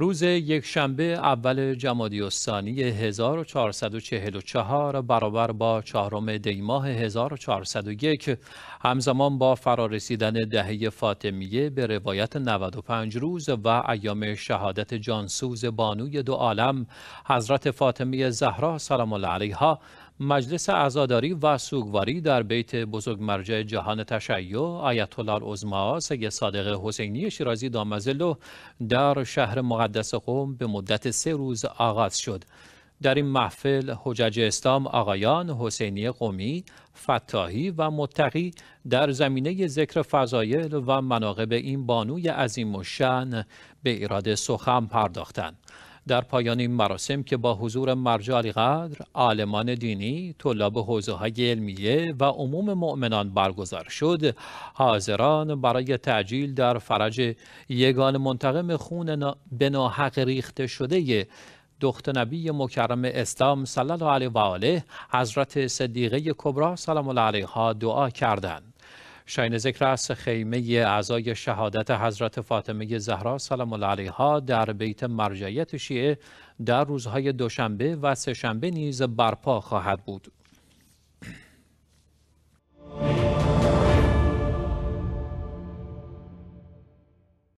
روز یک شنبه اول جمادی الثانی 1444 برابر با چهارم دیماه 1401 همزمان با فرارسیدن دهه فاطمیه به روایت 95 روز و ایام شهادت جانسوز بانوی دو عالم حضرت فاطمیه زهرا سلام الله علیها مجلس عزاداری و سوگواری در بیت بزرگ مرجع جهان تشیع آیت الله العظما سید صادق حسینی شیرازی دامزلو در شهر مقدس قوم به مدت سه روز آغاز شد در این محفل حجج اسلام آقایان حسینی قومی، فتاحی و متقی در زمینه ذکر فضایل و مناقب این بانوی عظیم و شن به اراده سخن پرداختند. در پایان این مراسم که با حضور مرجع علیقدر، عالمان دینی، طلاب حوزه های علمیه و عموم مؤمنان برگزار شد، حاضران برای تعجیل در فرج یگان منتقم خون به ناحق ریخته شده دخت نبی مکرم اسلام صلی الله علیه و آله حضرت صدیقه کبرا سلام الله علیها دعا کردند. شاین ذکر است خیمه اعضای شهادت حضرت فاطمه زهرا سلام الله علیها در بیت مرجعیت شیعه در روزهای دوشنبه و سهشنبه نیز برپا خواهد بود